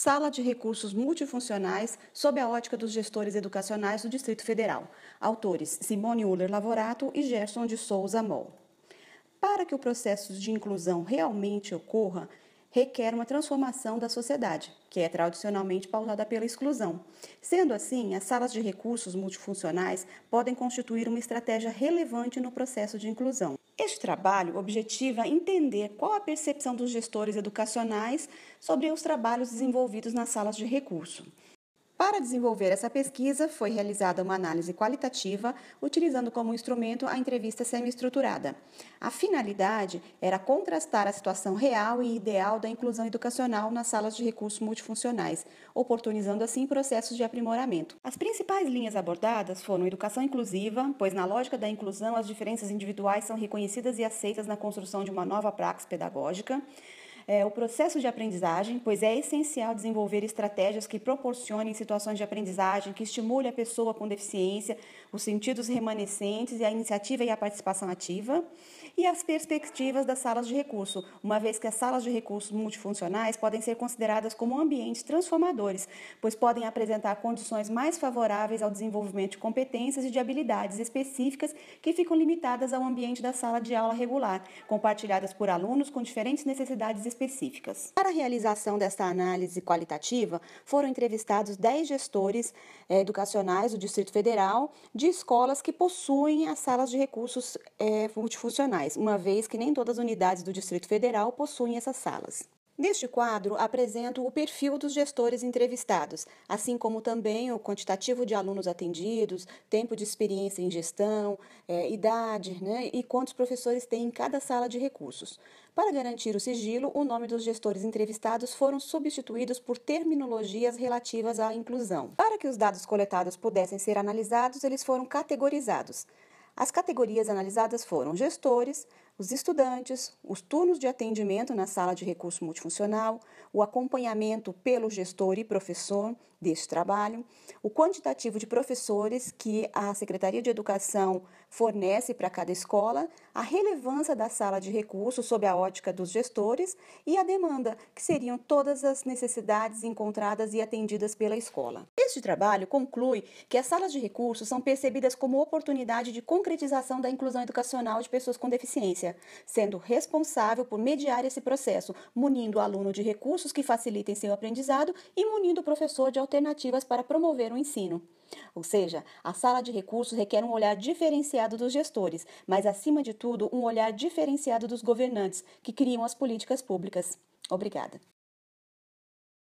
Sala de Recursos Multifuncionais sob a ótica dos gestores educacionais do Distrito Federal. Autores Simone Uller Lavorato e Gerson de Souza Mol. Para que o processo de inclusão realmente ocorra, requer uma transformação da sociedade, que é tradicionalmente pautada pela exclusão. Sendo assim, as salas de recursos multifuncionais podem constituir uma estratégia relevante no processo de inclusão. Este trabalho objetiva entender qual a percepção dos gestores educacionais sobre os trabalhos desenvolvidos nas salas de recurso. Para desenvolver essa pesquisa, foi realizada uma análise qualitativa, utilizando como instrumento a entrevista semi-estruturada. A finalidade era contrastar a situação real e ideal da inclusão educacional nas salas de recursos multifuncionais, oportunizando assim processos de aprimoramento. As principais linhas abordadas foram educação inclusiva, pois na lógica da inclusão as diferenças individuais são reconhecidas e aceitas na construção de uma nova praxis pedagógica, é, o processo de aprendizagem, pois é essencial desenvolver estratégias que proporcionem situações de aprendizagem, que estimule a pessoa com deficiência, os sentidos remanescentes e a iniciativa e a participação ativa, e as perspectivas das salas de recurso, uma vez que as salas de recursos multifuncionais podem ser consideradas como ambientes transformadores, pois podem apresentar condições mais favoráveis ao desenvolvimento de competências e de habilidades específicas que ficam limitadas ao ambiente da sala de aula regular, compartilhadas por alunos com diferentes necessidades específicas específicas. Para a realização desta análise qualitativa, foram entrevistados 10 gestores eh, educacionais do Distrito Federal de escolas que possuem as salas de recursos eh, multifuncionais, uma vez que nem todas as unidades do Distrito Federal possuem essas salas. Neste quadro, apresento o perfil dos gestores entrevistados, assim como também o quantitativo de alunos atendidos, tempo de experiência em gestão, é, idade né, e quantos professores tem em cada sala de recursos. Para garantir o sigilo, o nome dos gestores entrevistados foram substituídos por terminologias relativas à inclusão. Para que os dados coletados pudessem ser analisados, eles foram categorizados. As categorias analisadas foram gestores, os estudantes, os turnos de atendimento na sala de recurso multifuncional, o acompanhamento pelo gestor e professor deste trabalho, o quantitativo de professores que a Secretaria de Educação fornece para cada escola, a relevância da sala de recurso sob a ótica dos gestores e a demanda, que seriam todas as necessidades encontradas e atendidas pela escola. Este trabalho conclui que as salas de recursos são percebidas como oportunidade de concretização da inclusão educacional de pessoas com deficiência docência, sendo responsável por mediar esse processo, munindo o aluno de recursos que facilitem seu aprendizado e munindo o professor de alternativas para promover o ensino. Ou seja, a sala de recursos requer um olhar diferenciado dos gestores, mas, acima de tudo, um olhar diferenciado dos governantes, que criam as políticas públicas. Obrigada.